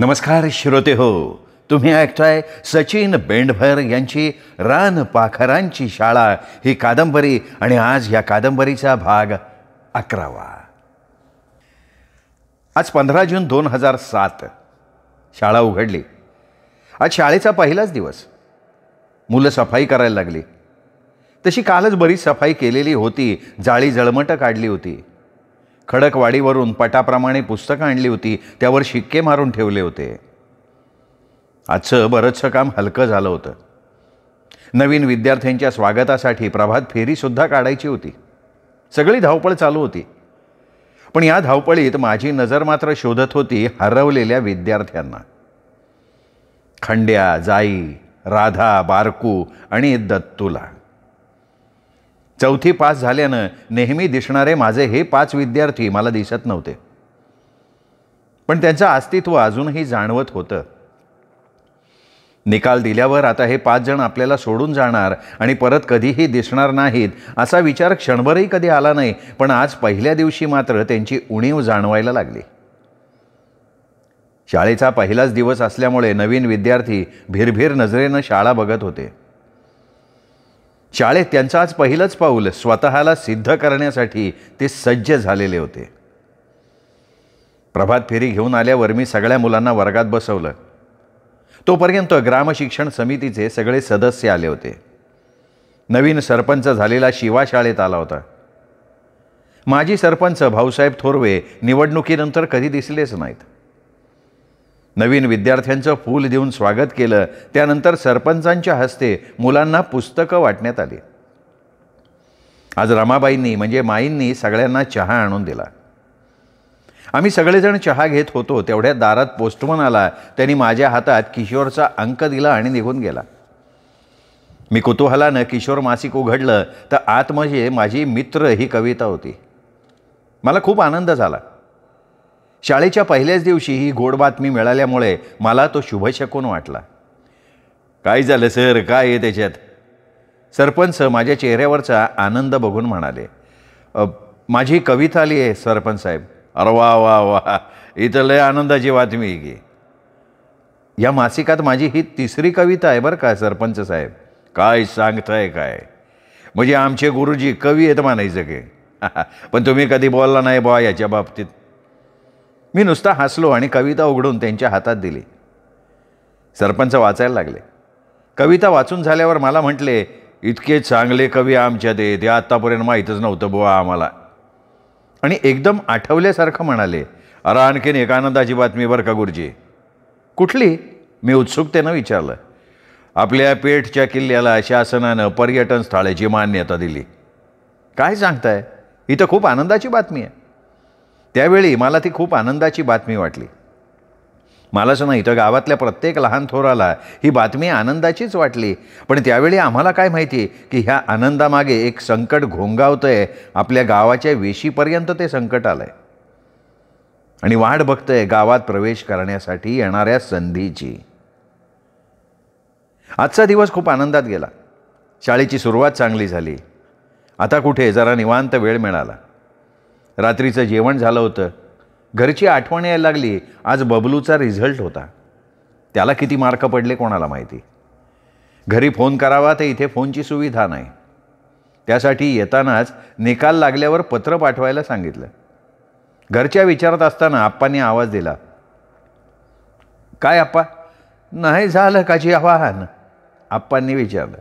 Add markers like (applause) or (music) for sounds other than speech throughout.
नमस्कार श्रोते हो तुम्ही ऐकताय सचिन बेंडभर यांची रान पाखरांची शाळा ही कादंबरी आणि आज या कादंबरीचा भाग अकरावा आज पंधरा जून दोन हजार सात शाळा उघडली आज शाळेचा पहिलाच दिवस मुलं सफाई करायला लागली तशी कालच बरीच सफाई केलेली होती जाळी जळमट काढली होती खडकवाडीवरून पटाप्रमाणे पुस्तकं आणली होती त्यावर शिक्के मारून ठेवले होते आजचं बरंचसं काम हलकं झालं होतं नवीन विद्यार्थ्यांच्या स्वागतासाठी प्रभात फेरीसुद्धा काढायची होती सगळी धावपळ चालू होती पण या धावपळीत माझी नजर मात्र शोधत होती हरवलेल्या विद्यार्थ्यांना खंड्या जाई राधा बारकू आणि दत्तूला चौथी पास झाल्यानं नेहमी दिसणारे माझे हे पाच विद्यार्थी मला दिसत नव्हते पण त्यांचं अस्तित्व अजूनही जाणवत होतं निकाल दिल्यावर आता हे पाच जण आपल्याला सोडून जाणार आणि परत कधीही दिसणार नाहीत असा विचार क्षणभरही कधी आला नाही पण आज पहिल्या दिवशी मात्र त्यांची उणीव जाणवायला लागली शाळेचा पहिलाच दिवस असल्यामुळे नवीन विद्यार्थी भिरभिर नजरेनं शाळा बघत होते शाळेत त्यांचं आज पहिलंच पाऊल स्वतःला सिद्ध करण्यासाठी ते सज्ज झालेले होते प्रभात फेरी घेऊन आल्यावर मी सगळ्या मुलांना वर्गात बसवलं तोपर्यंत ग्रामशिक्षण समितीचे सगळे सदस्य आले होते नवीन सरपंच झालेला शिवा शाळेत आला होता माजी सरपंच भाऊसाहेब थोरवे निवडणुकीनंतर कधी दिसलेच नाहीत नवीन विद्यार्थ्यांचं फूल देऊन स्वागत केलं त्यानंतर सरपंचांच्या हस्ते मुलांना पुस्तकं वाटण्यात आली आज रमाबाईंनी म्हणजे माईंनी सगळ्यांना चहा आणून दिला आम्ही सगळेजण चहा घेत होतो तेवढ्या दारात पोस्टमन आला त्यांनी माझ्या हातात किशोरचा अंक दिला आणि निघून गेला मी कुतूहलानं किशोर मासिक उघडलं तर आत म्हणजे माझी मित्र ही कविता होती मला खूप आनंद झाला शाळेच्या पहिल्याच दिवशी ही गोड बातमी मिळाल्यामुळे मला तो शुभशकून वाटला काय झालं सर काय आहे त्याच्यात सरपंच माझ्या चेहऱ्यावरचा आनंद बघून म्हणाले माझी कविता आली आहे सरपंच साहेब अरे वा वा वा इथं लय आनंदाची बातमी आहे की या मासिकात माझी ही तिसरी कविता आहे बरं का सरपंच साहेब काय सांगताय काय म्हणजे आमचे गुरुजी कवी आहेत म्हणायचं की (laughs) पण तुम्ही कधी बोलला नाही बा याच्या बाबतीत मी नुसता हसलो आणि कविता उघडून त्यांच्या हातात दिली सरपंच वाचायला लागले कविता वाचून झाल्यावर मला म्हटले इतके चांगले कवी आमच्या दे ते आत्तापर्यंत माहीतच नव्हतं बुवा आम्हाला आणि एकदम आठवल्यासारखं म्हणाले अरे आणखीन एक आनंदाची बातमी बरं का गुरुजी कुठली मी उत्सुकतेनं विचारलं आपल्या पेठच्या किल्ल्याला शासनानं पर्यटन स्थळाची मान्यता दिली काय सांगताय इथं खूप आनंदाची बातमी आहे त्यावेळी मला ती खूप आनंदाची बातमी वाटली असं नाही तर गावातल्या प्रत्येक लहान थोराला ही बातमी आनंदाचीच वाटली पण त्यावेळी आम्हाला काय माहिती की ह्या आनंदामागे एक संकट घोंगावतं आहे आपल्या गावाच्या वेशीपर्यंत ते संकट आलं आहे आणि वाट आहे गावात प्रवेश करण्यासाठी येणाऱ्या संधीची आजचा दिवस खूप आनंदात गेला शाळेची सुरुवात चांगली झाली आता कुठे जरा निवांत वेळ मिळाला रात्रीचं जेवण झालं होतं घरची आठवण यायला लागली आज बबलूचा रिझल्ट होता त्याला किती मार्क पडले कोणाला माहिती घरी फोन करावा तर इथे फोनची सुविधा नाही त्यासाठी येतानाच निकाल लागल्यावर पत्र पाठवायला सांगितलं घरच्या विचारात असताना आप्पांनी आवाज दिला काय आप्पा नाही झालं काची आवाहन आप्पांनी विचारलं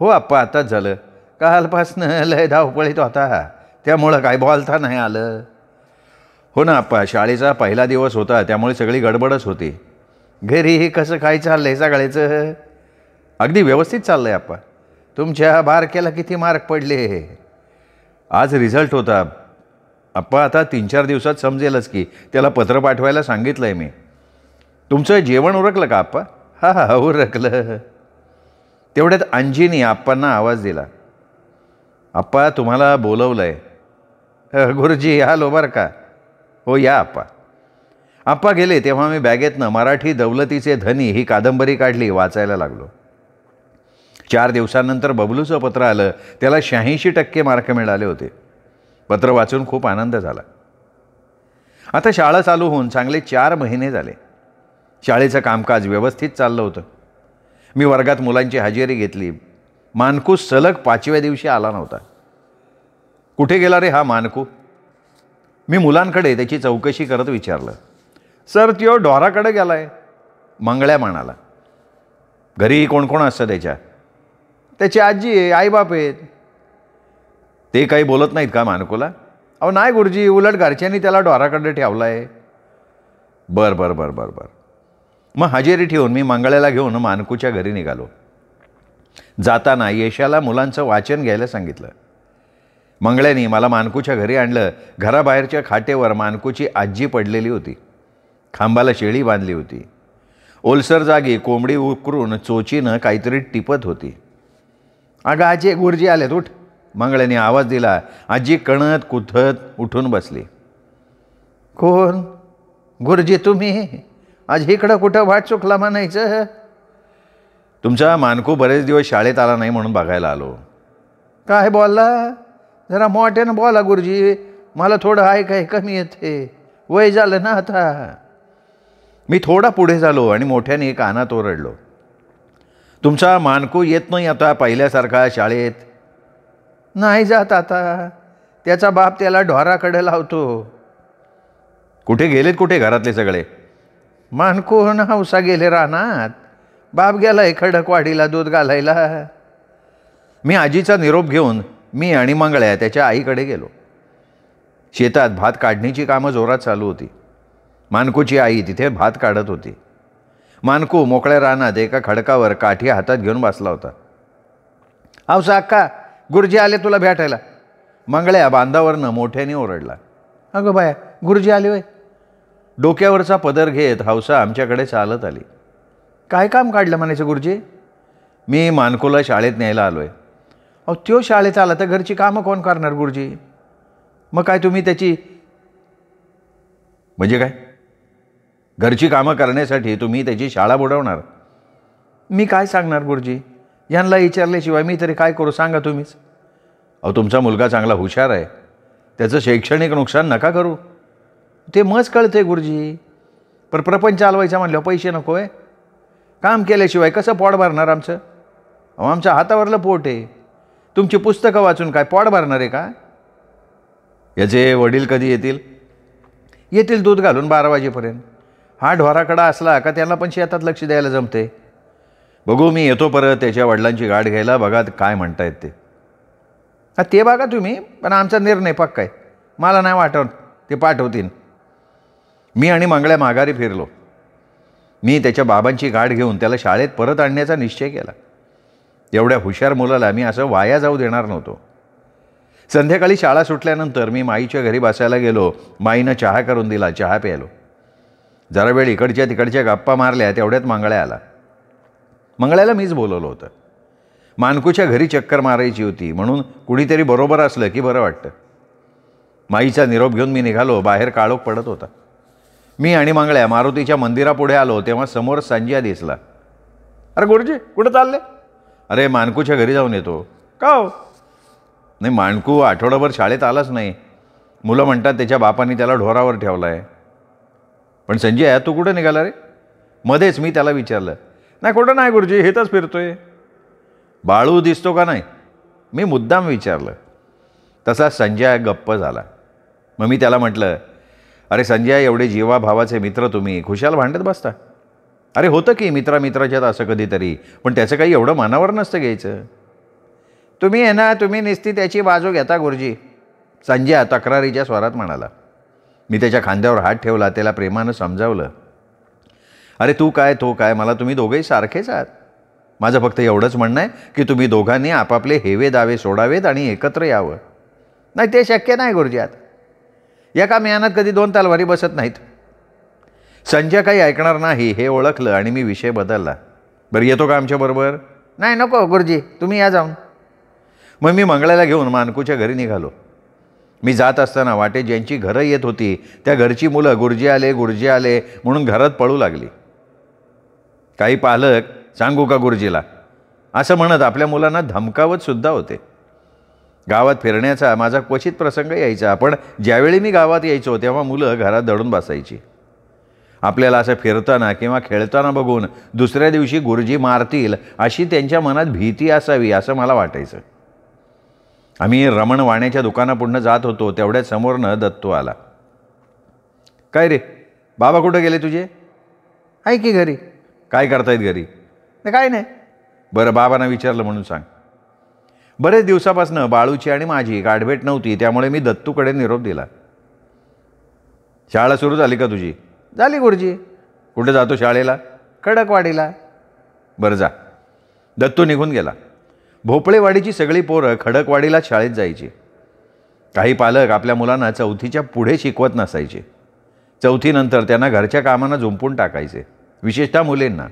हो आप्पा आताच झालं कालपासनं लय धावपळीत होता त्यामुळं काय बोलता नाही आलं हो ना प शाळेचा पहिला दिवस होता त्यामुळे सगळी गडबडच होती घरी हे कसं काय चाललं आहे सगळ्याचं अगदी व्यवस्थित चाललं आहे आप्पा तुमच्या बारक्याला किती मार्क पडले आज रिझल्ट होता आप्पा आता तीन चार दिवसात समजेलच की त्याला पत्र पाठवायला सांगितलं आहे मी तुमचं जेवण उरकलं का आप्पा हा हा उरकलं तेवढ्यात अंजीनी आप्पांना आवाज दिला आप्पा तुम्हाला बोलवलं आहे (laughs) गुरुजी आलो बरं का हो या आप्पा आप्पा गेले तेव्हा मी बॅगेतनं मराठी दौलतीचे धनी ही कादंबरी काढली वाचायला लागलो चार दिवसानंतर बबलूचं पत्र आलं त्याला शहाऐंशी टक्के मार्क मिळाले होते पत्र वाचून खूप आनंद झाला आता शाळा चालू होऊन चांगले चार महिने झाले शाळेचं कामकाज व्यवस्थित चाललं होतं मी वर्गात मुलांची हजेरी घेतली मानकूस सलग पाचव्या दिवशी आला नव्हता कुठे गेला रे हा मानकू मी मुलांकडे त्याची चौकशी करत विचारलं सर त्यो डॉराकडे गेला आहे मंगळ्या म्हणाला घरी कोण कोण असतं त्याच्या त्याची आजी आहे आईबाप आहेत ते काही बोलत नाहीत का मानकूला अहो नाही गुरुजी उलट घरच्यांनी त्याला डोराकडे ठेवला आहे बरं बरं बरं बरं बरं मग हजेरी ठेवून मी मंगळ्याला घेऊन मानकूच्या घरी निघालो जाताना यशाला मुलांचं वाचन घ्यायला सांगितलं मंगळ्यानी मला मानकूच्या घरी आणलं घराबाहेरच्या खाटेवर मानकूची आजी पडलेली होती खांबाला शेळी बांधली होती ओलसर जागी कोंबडी उकरून चोचीनं काहीतरी टिपत होती अगं आजी गुरुजी आलेत उठ मंगळ्याने आवाज दिला आजी कणत कुथत उठून बसली कोण गुरुजी तुम्ही आज इकडं कुठं वाट चुकला म्हणायचं तुमचा मानकू बरेच दिवस शाळेत आला नाही म्हणून बघायला आलो काय बोलला जरा मोठ्यानं बोला गुरुजी मला थोडं आहे काय कमी येते वय झालं ना आता मी थोडा पुढे झालो आणि मोठ्याने कानात ओरडलो तुमचा मानकू येत नाही आता पहिल्यासारखा शाळेत नाही जात आता त्याचा बाप त्याला ढोराकडे लावतो कुठे गेलेत कुठे घरातले सगळे मानकू ना हौसा गेले रानात बाप गेला खडकवाडीला दूध घालायला मी आजीचा निरोप घेऊन मी आणि मंगळ्या त्याच्या आईकडे गेलो शेतात भात काढण्याची कामं जोरात चालू होती मानकूची आई तिथे भात काढत होती मानकू मोकळ्या रानात एका खडकावर काठी हातात घेऊन बसला होता हौसा अक्का गुरुजी आले तुला भेटायला मंगळ्या बांधावरनं मोठ्याने ओरडला अगं बाया गुरुजी आले वय डोक्यावरचा पदर घेत हौसा आमच्याकडे चालत आली काय काम काढलं म्हणायचं गुरुजी मी मानकोला शाळेत न्यायला आलो आहे अहो त्यो शाळेत आला तर घरची कामं कोण करणार गुरुजी मग काय तुम्ही त्याची म्हणजे काय घरची कामं करण्यासाठी तुम्ही त्याची शाळा बुडवणार मी काय सांगणार गुरुजी यांना विचारल्याशिवाय मी तरी काय करू सांगा तुम्हीच अहो तुमचा मुलगा चांगला हुशार आहे त्याचं शैक्षणिक नुकसान नका करू ते मज कळते गुरुजी पर प्रपंच चालवायचा म्हणल्यावर पैसे नको आहे काम केल्याशिवाय कसं पोट भरणार आमचं अहो आमच्या हातावरलं पोट आहे तुमची पुस्तकं वाचून काय पॉड भरणार आहे का याचे वडील कधी येतील येतील दूध घालून बारा वाजेपर्यंत हा ढोराकडा असला का त्यांना पण शेतात लक्ष द्यायला जमते बघू मी येतो परत त्याच्या वडिलांची गाठ घ्यायला बघा काय म्हणतायत ते हा ते बघा तुम्ही पण आमचा निर्णय पक्का आहे मला नाही वाटत ते पाठवतील मी आणि मंगळ्या माघारी फिरलो मी त्याच्या बाबांची गाठ घेऊन त्याला शाळेत परत आणण्याचा निश्चय केला एवढ्या हुशार मुलाला मी असं वाया जाऊ देणार नव्हतो संध्याकाळी शाळा सुटल्यानंतर मी माईच्या घरी बसायला गेलो माईनं चहा करून दिला चहा प्यायलो जरा वेळ इकडच्या तिकडच्या गप्पा मारल्या तेवढ्यात मंगळ्या आला मंगळ्याला मीच बोलवलं होतं मानकूच्या घरी चक्कर मारायची होती म्हणून कुणीतरी बरोबर असलं की बरं वाटतं माईचा निरोप घेऊन मी निघालो बाहेर काळोख पडत होता मी आणि मंगळ्या मारुतीच्या मंदिरापुढे आलो तेव्हा समोर संजया दिसला अरे गुरुजी कुठं चालले अरे मानकूच्या घरी जाऊन येतो का हो? नाही मानकू आठवडाभर शाळेत आलाच नाही मुलं म्हणतात त्याच्या बापांनी त्याला ढोरावर ठेवला आहे पण संजय तू कुठं निघाला रे मध्येच मी त्याला विचारलं नाही कुठं नाही गुरुजी हेतच फिरतो आहे बाळू दिसतो का नाही मी मुद्दाम विचारलं तसा संजय गप्प झाला मग मी त्याला म्हटलं अरे संजय एवढे जीवाभावाचे मित्र तुम्ही खुशाल भांडत बसता अरे होतं की मित्रा मित्राच्यात असं कधीतरी पण त्याचं काही एवढं मनावर नसतं घ्यायचं तुम्ही आहे ना तुम्ही निस्ती त्याची बाजू घेता गुरुजी संजय तक्रारीच्या स्वरात म्हणाला मी त्याच्या खांद्यावर हात ठेवला त्याला प्रेमानं समजावलं अरे तू काय तो काय मला तुम्ही दोघेही सारखेच आहात माझं फक्त एवढंच म्हणणं आहे की तुम्ही दोघांनी आपापले हेवे दावे सोडावेत आणि एकत्र यावं नाही ते शक्य नाही गुरुजी आता एका मेहनत कधी दोन तलवारी बसत नाहीत संजय काही ऐकणार नाही हे ओळखलं आणि मी विषय बदलला बरं येतो का आमच्याबरोबर नाही नको गुरुजी तुम्ही या जाऊन मग मी मंगळाला घेऊन मानकूच्या घरी निघालो मी जात असताना वाटे ज्यांची घरं येत होती त्या घरची मुलं गुरुजी आले गुरुजी आले म्हणून घरात पळू लागली काही पालक सांगू का गुरुजीला असं म्हणत आपल्या मुलांना धमकावत सुद्धा होते गावात फिरण्याचा माझा क्वचित प्रसंग यायचा पण ज्यावेळी मी गावात यायचो तेव्हा मुलं घरात दडून बसायची आपल्याला असं फिरताना किंवा खेळताना बघून दुसऱ्या दिवशी गुरुजी मारतील अशी त्यांच्या मनात भीती असावी असं मला वाटायचं आम्ही रमण वाण्याच्या दुकानापुढनं जात होतो तेवढ्या समोरनं दत्तू आला काय रे बाबा कुठं गेले तुझे आहे की घरी काय करतायत घरी काय नाही बरं बाबांना विचारलं म्हणून सांग बरेच दिवसापासनं बाळूची आणि माझी गाठभेट नव्हती त्यामुळे मी दत्तूकडे निरोप दिला शाळा सुरू झाली का तुझी झाली गुरुजी कुठे जातो शाळेला खडकवाडीला बरं जा दत्तू निघून गेला भोपळेवाडीची सगळी पोरं खडकवाडीला शाळेत जायची काही पालक आपल्या मुलांना चौथीच्या पुढे शिकवत नसायचे चौथीनंतर त्यांना घरच्या कामांना झुंपून टाकायचे विशेषतः मुलींना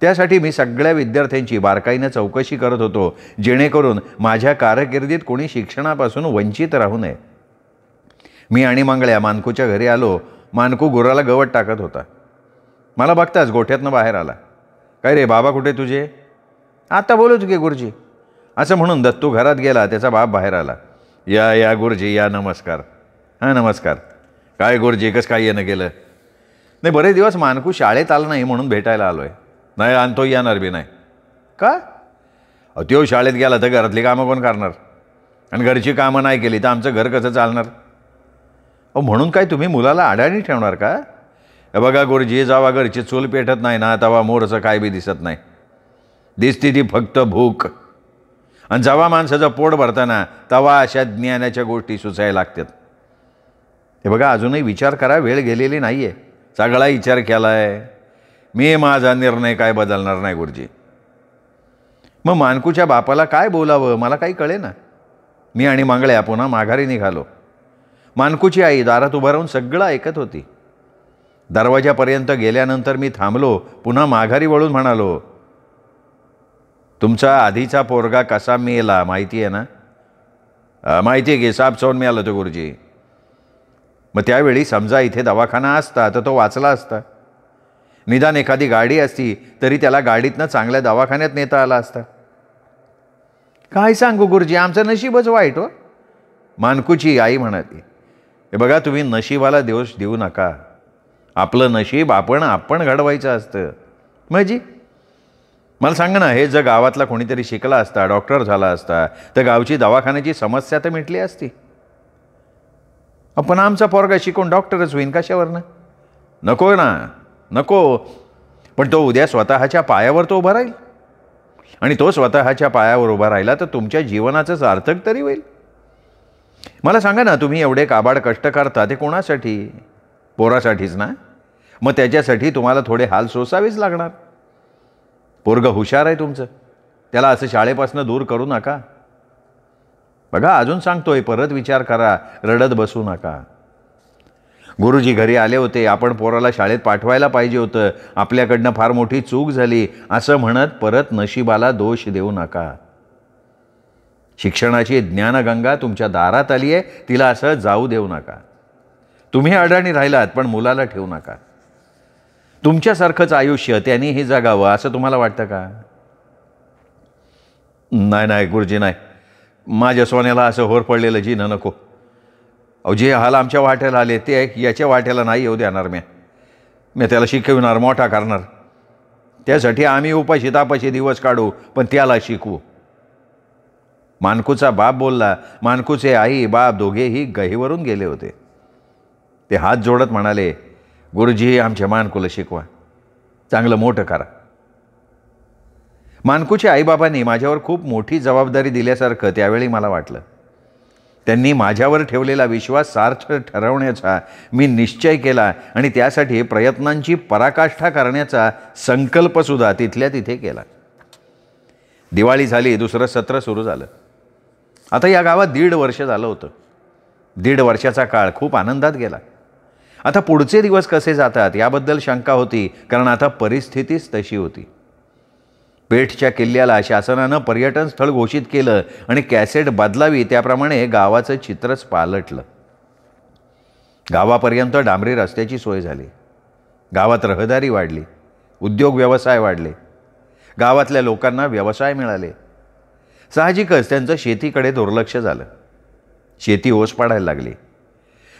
त्यासाठी मी सगळ्या विद्यार्थ्यांची बारकाईनं चौकशी करत होतो जेणेकरून माझ्या कारकिर्दीत कोणी शिक्षणापासून वंचित राहू नये मी आणि मंगळ्या मानकूच्या घरी आलो मानकू गुराला गवत टाकत होता मला बघताच गोठ्यातनं बाहेर आला काय रे बाबा कुठे तुझे आता बोलूच गे गुरुजी असं म्हणून दत्तू घरात गेला त्याचा बाप बाहेर आला या या गुरुजी या नमस्कार हां नमस्कार काय गुरुजी कसं काय येणं गेलं नाही बरेच दिवस मानकू शाळेत आला नाही म्हणून भेटायला आलो आहे नाही आणतो येणार बी नाही का त्यो शाळेत गेला तर घरातली कामं कोण करणार आणि घरची कामं नाही केली तर आमचं घर कसं चालणार अहो म्हणून काय तुम्ही मुलाला आडाणी ठेवणार का बघा गुरुजी जे जावा घरची चूल पेटत नाही ना तवा असं काय बी दिसत नाही दिसती ती फक्त भूक आणि जवा माणसाचं पोट भरताना तवा अशा ज्ञानाच्या गोष्टी सुचायला लागतात हे बघा अजूनही विचार करा वेळ गेलेली नाही आहे सगळा विचार केला आहे मी माझा निर्णय काय बदलणार नाही गुरुजी मग मानकूच्या बापाला काय बोलावं मला काही कळे ना मी आणि मांगळ्या पुन्हा माघारी निघालो मानकूची आई दारात उभं राहून सगळं ऐकत होती दरवाजापर्यंत गेल्यानंतर मी थांबलो पुन्हा माघारी वळून म्हणालो तुमचा आधीचा पोरगा कसा मेला माहिती आहे ना माहिती आहे की साप चौन मिळालं तो गुरुजी मग त्यावेळी समजा इथे दवाखाना असता तर तो वाचला असता निदान एखादी गाडी असती तरी त्याला गाडीतनं चांगल्या दवाखान्यात नेता आला असता काय सांगू गुरुजी आमचं नशीबच वाईट हो मानकूची आई म्हणाली हे बघा तुम्ही नशिबाला दोष देऊ नका आपलं नशीब आपण आपण घडवायचं असतं म्हणजे मला सांगा ना हे जर गावातला कोणीतरी शिकला असता डॉक्टर झाला असता तर गावची दवाखान्याची समस्या तर मिटली असती पण आमचा पोरगा शिकून डॉक्टरच होईन ना नको ना नको पण तो उद्या स्वतःच्या पायावर तो उभा राहील आणि तो स्वतःच्या पायावर उभा राहिला तर तुमच्या जीवनाचं सार्थक तरी होईल मला सांगा ना तुम्ही एवढे काबाड कष्ट करता ते कोणासाठी पोरासाठीच ना मग त्याच्यासाठी तुम्हाला थोडे हाल सोसावेच लागणार पोरगं हुशार आहे तुमचं त्याला असं शाळेपासून दूर करू नका बघा अजून सांगतोय परत विचार करा रडत बसू नका गुरुजी घरी आले होते आपण पोराला शाळेत पाठवायला पाहिजे होतं आपल्याकडनं फार मोठी चूक झाली असं म्हणत परत नशिबाला दोष देऊ नका शिक्षणाची ज्ञानगंगा तुमच्या दारात आली आहे तिला असं जाऊ देऊ नका तुम्ही अडाणी राहिलात पण मुलाला ठेवू नका तुमच्यासारखंच आयुष्य हे जगावं असं तुम्हाला वाटतं का नाही नाही गुरुजी नाही माझ्या सोन्याला असं होर पडलेलं जी न नको अहो जे हाल आमच्या वाट्याला आले ते याच्या वाट्याला नाही येऊ देणार मी मी त्याला शिकविणार मोठा करणार त्यासाठी आम्ही उपाशी तापाशी दिवस काढू पण त्याला शिकवू मानकूचा बाप बोलला मानकूचे आई बाप दोघेही गहीवरून गेले होते ते हात जोडत म्हणाले गुरुजी आमच्या मानकूला शिकवा चांगलं मोठं करा मानकूच्या आईबाबांनी माझ्यावर खूप मोठी जबाबदारी दिल्यासारखं त्यावेळी मला वाटलं त्यांनी माझ्यावर ठेवलेला विश्वास सार्थ ठरवण्याचा मी निश्चय केला आणि त्यासाठी प्रयत्नांची पराकाष्ठा करण्याचा संकल्पसुद्धा तिथल्या तिथे केला दिवाळी झाली दुसरं सत्र सुरू झालं आता या गावात दीड वर्ष झालं होतं दीड वर्षाचा काळ खूप आनंदात गेला आता पुढचे दिवस कसे जातात याबद्दल शंका होती कारण आता परिस्थितीच तशी होती पेठच्या किल्ल्याला शासनानं पर्यटन स्थळ घोषित केलं आणि कॅसेट बदलावी त्याप्रमाणे गावाचं चित्रच पालटलं गावापर्यंत डांबरी रस्त्याची सोय झाली गावात रहदारी वाढली उद्योग व्यवसाय वाढले गावातल्या लोकांना व्यवसाय मिळाले साहजिकच त्यांचं शेतीकडे दुर्लक्ष झालं शेती ओस पाडायला लागली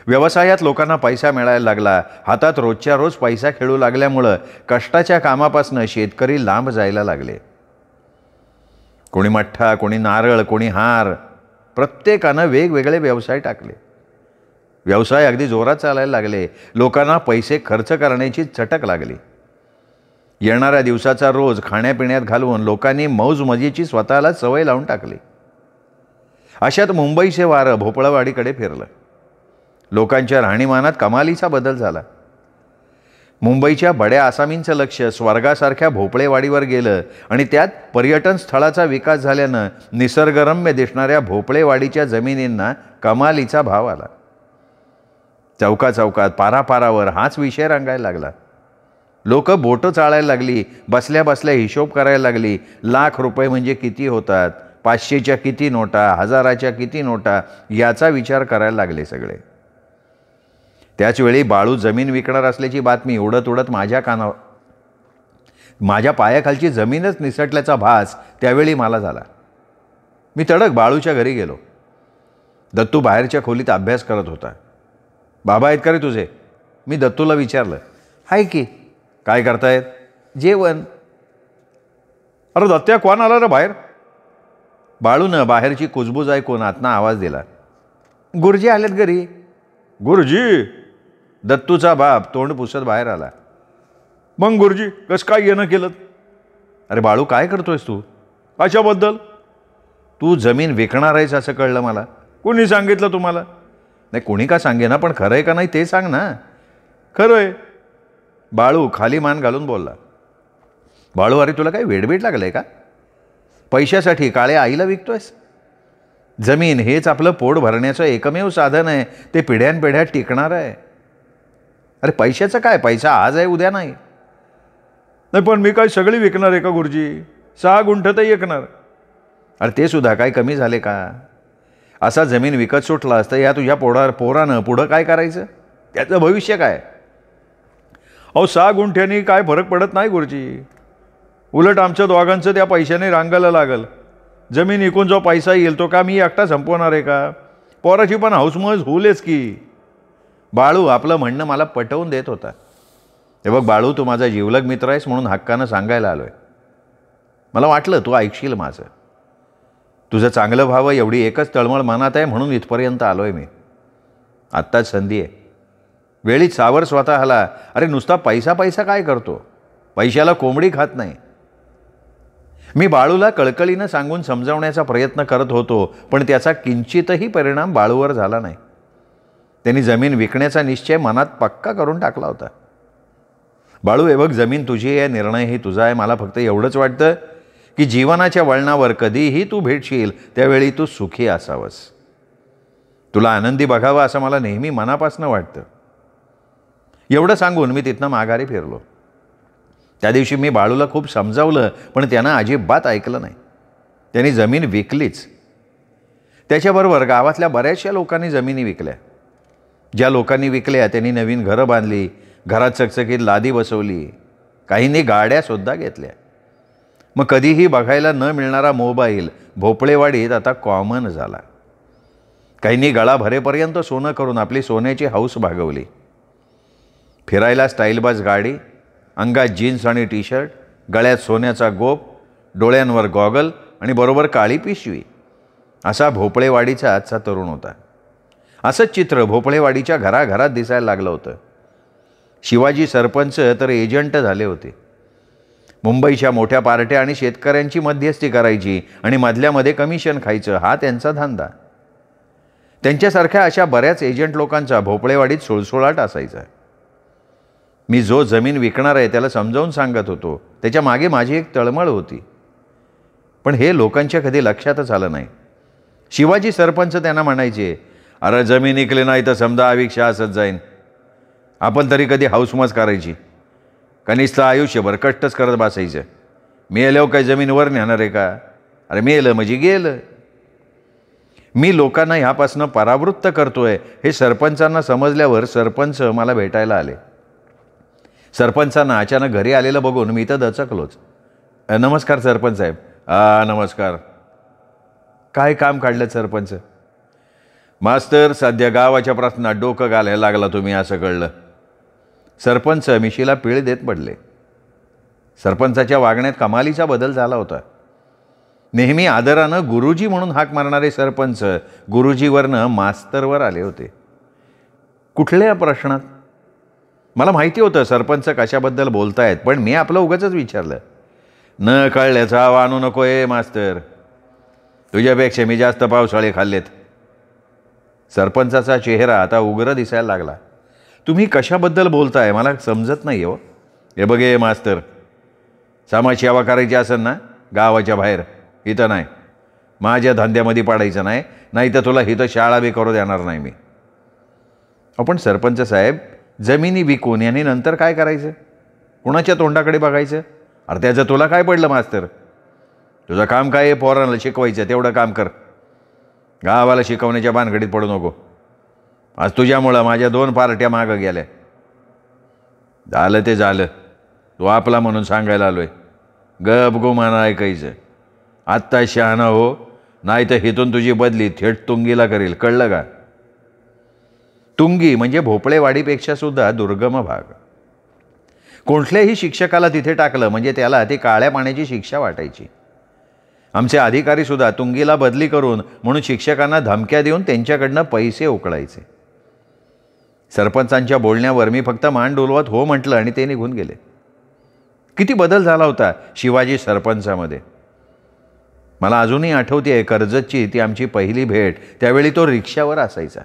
व्यवसायात लोकांना पैसा मिळायला लागला हातात रोजच्या रोज पैसा खेळू लागल्यामुळं कष्टाच्या कामापासून शेतकरी लांब जायला लागले कोणी मठ्ठा कोणी नारळ कोणी हार प्रत्येकानं वेगवेगळे व्यवसाय टाकले व्यवसाय अगदी जोरात चालायला लागले लोकांना पैसे खर्च करण्याची चटक लागली येणाऱ्या दिवसाचा रोज खाण्यापिण्यात घालवून लोकांनी मौजमजेची स्वतःला सवय लावून टाकली अशात मुंबईचे वारं भोपळावाडीकडे फिरलं लोकांच्या राहणीमानात कमालीचा बदल झाला मुंबईच्या बड्या आसामींचं लक्ष स्वर्गासारख्या भोपळेवाडीवर गेलं आणि त्यात पर्यटन स्थळाचा विकास झाल्यानं निसर्गरम्य दिसणाऱ्या भोपळेवाडीच्या जमिनींना कमालीचा भाव आला चौका चौकात पारापारावर हाच विषय रंगायला लागला लोक बोटं चाळायला लागली बसल्या बसल्या हिशोब करायला लागली लाख रुपये म्हणजे किती होतात पाचशेच्या किती नोटा हजाराच्या किती नोटा याचा विचार करायला लागले सगळे त्याचवेळी बाळू जमीन विकणार असल्याची बातमी उडत उडत माझ्या कानावर माझ्या पायाखालची जमीनच निसटल्याचा भास त्यावेळी मला झाला मी तडक बाळूच्या घरी गेलो दत्तू बाहेरच्या खोलीत अभ्यास करत होता बाबा आहेत का रे तुझे मी दत्तूला विचारलं आहे की काय करतायत जेवण अरे दत्त्या कोण आला रे बाहेर बाळून बाहेरची कुजबूज ऐकून आतना आवाज दिला गुरुजी आलेत घरी गुरुजी दत्तूचा बाप तोंड पुसत बाहेर आला मग गुरुजी कसं काय येणं केलं अरे बाळू काय करतोयस तू कशाबद्दल तू जमीन विकणार आहेस असं कळलं मला कोणी सांगितलं तुम्हाला नाही कोणी का सांगे ना पण खरं आहे का नाही ते सांग ना खरं आहे बाळू खाली मान घालून बोलला बाळू अरे तुला काय वेडबेट लागलं आहे का पैशासाठी काळे आईला आहेस जमीन हेच आपलं पोट भरण्याचं एकमेव साधन आहे ते पिढ्यानपिढ्या टिकणार आहे अरे पैशाचं काय पैसा आज आहे उद्या नाही नाही पण मी काय सगळी विकणार आहे का गुरुजी सहा गुंठ तर विकणार अरे ते सुद्धा काय कमी झाले का असा जमीन विकत सुटला असतं या तुझ्या पोडा पोरानं पुढं काय करायचं त्याचं भविष्य काय अहो सहा गुंठ्यांनी काय फरक पडत नाही गुरुजी उलट आमच्या दोघांचं त्या पैशाने रांगायला लागल जमीन इकून जो पैसा येईल तो का मी एकटा संपवणार आहे का पोराची पण हाऊसमज होलेच की बाळू आपलं म्हणणं मला पटवून देत होता हे बघ बाळू तू माझा जीवलग मित्र आहेस म्हणून हक्कानं सांगायला आलो आहे मला वाटलं तू ऐकशील माझं तुझं चांगलं व्हावं एवढी एकच तळमळ मनात आहे म्हणून इथपर्यंत आलो आहे मी आत्ताच संधी आहे वेळी सावर स्वतःला अरे नुसता पैसा पैसा काय करतो पैशाला कोंबडी खात नाही मी बाळूला कळकळीनं सांगून समजावण्याचा प्रयत्न करत होतो पण त्याचा किंचितही परिणाम बाळूवर झाला नाही त्यांनी जमीन विकण्याचा निश्चय मनात पक्का करून टाकला होता बाळू हे बघ जमीन तुझी आहे निर्णयही तुझा आहे मला फक्त एवढंच वाटतं की जीवनाच्या वळणावर कधीही तू भेटशील त्यावेळी तू सुखी असावंस तुला आनंदी बघावा असं मला नेहमी मनापासनं वाटतं एवढं सांगून मी तिथनं माघारी फिरलो त्या दिवशी मी बाळूला खूप समजावलं पण त्यांना अजिबात ऐकलं नाही त्यांनी जमीन विकलीच त्याच्याबरोबर गावातल्या बऱ्याचशा लोकांनी जमिनी विकल्या ज्या लोकांनी विकल्या त्यांनी नवीन घरं बांधली घरात चकचकीत लादी बसवली काहींनी गाड्यासुद्धा घेतल्या मग कधीही बघायला न मिळणारा मोबाईल भोपळेवाडीत आता कॉमन झाला काहींनी गळा भरेपर्यंत सोनं करून आपली सोन्याची हाऊस भागवली फिरायला स्टाईलबाज गाडी अंगात जीन्स आणि टी शर्ट गळ्यात सोन्याचा गोप डोळ्यांवर गॉगल आणि बरोबर काळी पिशवी असा भोपळेवाडीचा आजचा तरुण होता असंच चित्र भोपळेवाडीच्या घराघरात दिसायला लागलं होतं शिवाजी सरपंच तर एजंट झाले होते मुंबईच्या मोठ्या पार्ट्या आणि शेतकऱ्यांची मध्यस्थी करायची आणि मधल्यामध्ये कमिशन खायचं हा त्यांचा धंदा त्यांच्यासारख्या अशा बऱ्याच एजंट लोकांचा भोपळेवाडीत सुळसुळाट असायचा मी जो जमीन विकणार आहे त्याला समजावून सांगत होतो त्याच्या मागे माझी एक तळमळ होती पण हे लोकांच्या कधी लक्षातच आलं नाही शिवाजी सरपंच त्यांना म्हणायचे अरे जमीन इकले नाही तर समजा अविक्षा असत जाईन आपण तरी कधी हाऊसमज करायची कनिष्ठ आयुष्यभर कष्टच करत बसायचं मी आल्यावर काय जमीनवर नेणार आहे का अरे मी आलं म्हणजे गेलं मी लोकांना ह्यापासनं परावृत्त करतोय हे सरपंचांना समजल्यावर सरपंच मला भेटायला आले सरपंचांना अचानक घरी आलेलं बघून मी तर दचकलोच नमस्कार सरपंच साहेब नमस्कार काय काम काढलं सरपंच मास्तर सध्या गावाच्या प्रश्नात डोकं घालायला लागला तुम्ही असं कळलं सरपंच मिशीला पिळ देत पडले सरपंचाच्या वागण्यात कमालीचा बदल झाला होता नेहमी आदरानं गुरुजी म्हणून हाक मारणारे सरपंच गुरुजीवरनं मास्तरवर आले होते कुठल्या प्रश्नात मला माहिती होतं सरपंच कशाबद्दल बोलतायत पण मी आपलं उगाचच विचारलं न कळल्याचा वाणू नको ए मास्तर तुझ्यापेक्षा मी जास्त पावसाळे खाल्लेत सरपंचाचा चेहरा आता उग्र दिसायला लागला तुम्ही कशाबद्दल बोलताय मला समजत नाही हो हे बघे मास्तर सामाची हवा करायची असेल ना गावाच्या बाहेर इथं नाही माझ्या धंद्यामध्ये पाडायचं नाही नाही तर तुला हिथं शाळा बी करू देणार नाही मी आपण सरपंच साहेब जमिनी विकून यांनी नंतर काय करायचं कुणाच्या तोंडाकडे बघायचं अरे त्याचं तुला काय पडलं मास्तर तुझं काम काय आहे पोरांना शिकवायचं तेवढं काम कर गावाला शिकवण्याच्या भानगडीत पडू नको आज तुझ्यामुळं माझ्या दोन पार्ट्या मागं गेल्या झालं ते झालं तू आपला म्हणून सांगायला आलो आहे गप गुमान ऐकायचं आत्ता शहाणा हो नाही तर हिथून तुझी बदली थेट तुंगीला करेल कळलं का तुंगी म्हणजे भोपळेवाडीपेक्षा सुद्धा दुर्गम भाग कोणत्याही शिक्षकाला तिथे टाकलं म्हणजे त्याला ती काळ्या पाण्याची शिक्षा वाटायची आमचे अधिकारी सुद्धा तुंगीला बदली करून म्हणून शिक्षकांना धमक्या देऊन त्यांच्याकडनं पैसे उकळायचे सरपंचांच्या बोलण्यावर मी फक्त मान डोलवत हो म्हटलं आणि ते निघून गेले किती बदल झाला होता शिवाजी सरपंचामध्ये मला अजूनही आठवते आहे कर्जतची ती आमची पहिली भेट त्यावेळी तो रिक्षावर असायचा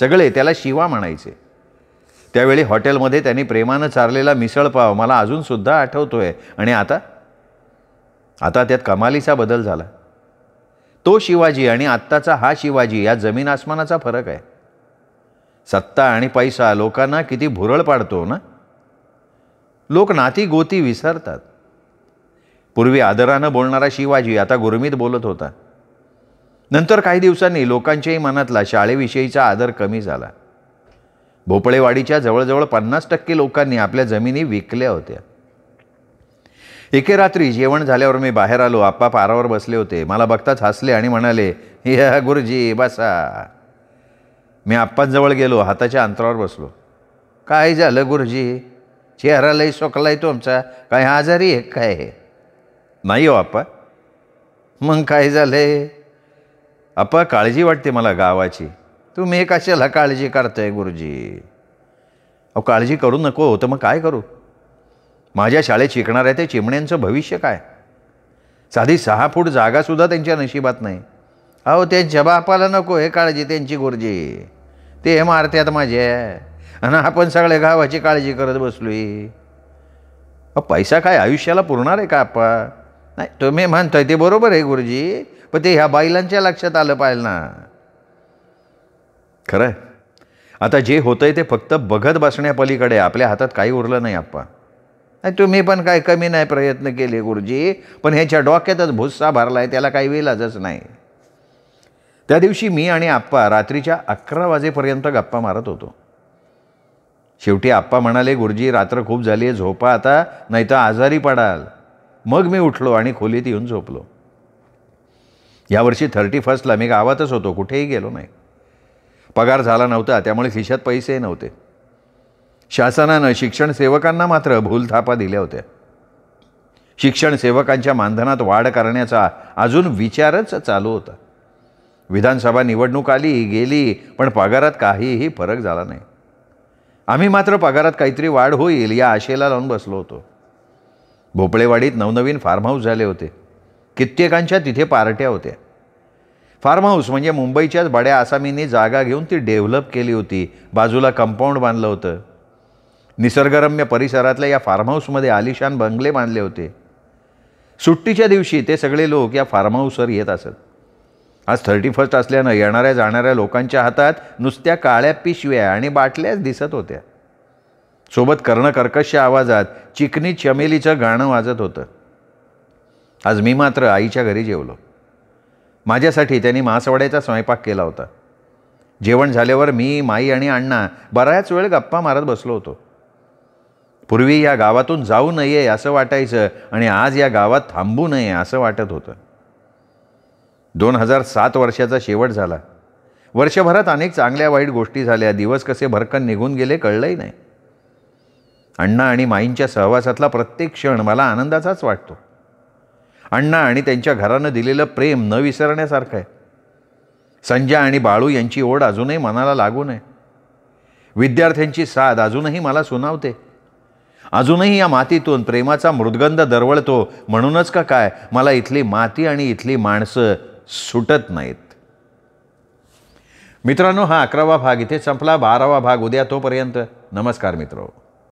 सगळे त्याला शिवा म्हणायचे त्यावेळी हॉटेलमध्ये त्यांनी प्रेमानं चारलेला मिसळपाव मला अजूनसुद्धा आठवतो आहे आणि आता आता त्यात कमालीचा बदल झाला तो शिवाजी आणि आत्ताचा हा शिवाजी या जमीन आसमानाचा फरक आहे सत्ता आणि पैसा लोकांना किती भुरळ पाडतो ना लोक नाती गोती विसरतात पूर्वी आदरानं बोलणारा शिवाजी आता गुरमीत बोलत होता नंतर काही दिवसांनी लोकांच्याही मनातला शाळेविषयीचा आदर कमी झाला भोपळेवाडीच्या जवळजवळ पन्नास टक्के लोकांनी आपल्या जमिनी विकल्या होत्या एके रात्री जेवण झाल्यावर मी बाहेर आलो आप्पा पारावर बसले होते मला बघताच हसले आणि म्हणाले हे गुरुजी बसा मी आप्पांजवळ गेलो हाताच्या अंतरावर बसलो काय झालं गुरुजी चेहरा लई सोकलाय तुमचा काय आजारी आहे काय नाही हो आप्पा मग काय झालं अप्पा काळजी वाटते मला गावाची तुम्ही कशाला काळजी करताय गुरुजी अहो काळजी करू नको होतं मग काय करू माझ्या शाळेत शिकणाऱ्या ते चिमण्यांचं भविष्य काय साधी सहा फूट जागासुद्धा त्यांच्या नशिबात नाही अहो त्यांच्या बापाला नको हे काळजी त्यांची गुरुजी ते हे मारत्यात माझे आणि आपण सगळे गावाची काळजी करत बसलोय पैसा काय आयुष्याला पुरणार आहे का आप्पा नाही तुम्ही म्हणताय ते बरोबर आहे गुरुजी पण ते ह्या बैलांच्या लक्षात आलं पाहिजे ना खरं आता जे होतंय ते फक्त बघत बसण्यापलीकडे आपल्या हातात काही उरलं नाही आप्पा नाही तुम्ही पण काय कमी नाही प्रयत्न केले गुरुजी पण ह्याच्या डोक्यातच भुस्सा भरला आहे त्याला काही आजच नाही त्या दिवशी मी आणि आप्पा रात्रीच्या अकरा वाजेपर्यंत गप्पा मारत होतो शेवटी आप्पा म्हणाले गुरुजी रात्र खूप झाली आहे झोपा आता नाही तर आजारी पडाल मग मी उठलो आणि खोलीत येऊन झोपलो यावर्षी थर्टी फर्स्टला मी गावातच होतो कुठेही गेलो नाही पगार झाला नव्हता त्यामुळे खिशात पैसेही नव्हते शासनानं शिक्षण सेवकांना मात्र भूलथापा दिल्या होत्या शिक्षण सेवकांच्या मानधनात वाढ करण्याचा अजून विचारच चालू होता विधानसभा निवडणूक आली गेली पण पगारात काहीही फरक झाला नाही आम्ही मात्र पगारात काहीतरी वाढ होईल या आशेला लावून बसलो होतो भोपळेवाडीत नवनवीन फार्म हाऊस झाले होते कित्येकांच्या तिथे पार्ट्या होत्या फार्म हाऊस म्हणजे मुंबईच्याच बड्या आसामींनी जागा घेऊन ती डेव्हलप केली होती बाजूला कंपाऊंड बांधलं होतं निसर्गरम्य परिसरातल्या या हाऊसमध्ये आलिशान बंगले बांधले होते सुट्टीच्या दिवशी ते सगळे लोक या हाऊसवर येत असत आज थर्टी फर्स्ट असल्यानं येणाऱ्या जाणाऱ्या लोकांच्या हातात नुसत्या काळ्या पिशव्या आणि बाटल्याच दिसत होत्या सोबत कर्णकर्कश आवाजात चिकनी चमेलीचं गाणं वाजत होतं आज मी मात्र आईच्या घरी जेवलो माझ्यासाठी त्यांनी मासवड्याचा स्वयंपाक केला होता जेवण झाल्यावर मी माई आणि अण्णा बऱ्याच वेळ गप्पा मारत बसलो होतो पूर्वी या गावातून जाऊ नये असं वाटायचं आणि आज या गावात थांबू नये असं वाटत होतं दोन हजार सात वर्षाचा शेवट झाला वर्षभरात अनेक चांगल्या वाईट गोष्टी झाल्या दिवस कसे भरकन निघून गेले कळलंही नाही अण्णा आणि माईंच्या सहवासातला प्रत्येक क्षण मला आनंदाचाच वाटतो अण्णा आणि त्यांच्या घरानं दिलेलं प्रेम न विसरण्यासारखं आहे संजय आणि बाळू यांची ओढ अजूनही मनाला लागू नये विद्यार्थ्यांची साध अजूनही मला सुनावते अजूनही या मातीतून प्रेमाचा मृदगंध दरवळतो म्हणूनच का काय मला इथली माती आणि इथली माणसं सुटत नाहीत मित्रांनो हा अकरावा भाग इथे संपला बारावा भाग उद्या तोपर्यंत नमस्कार मित्रो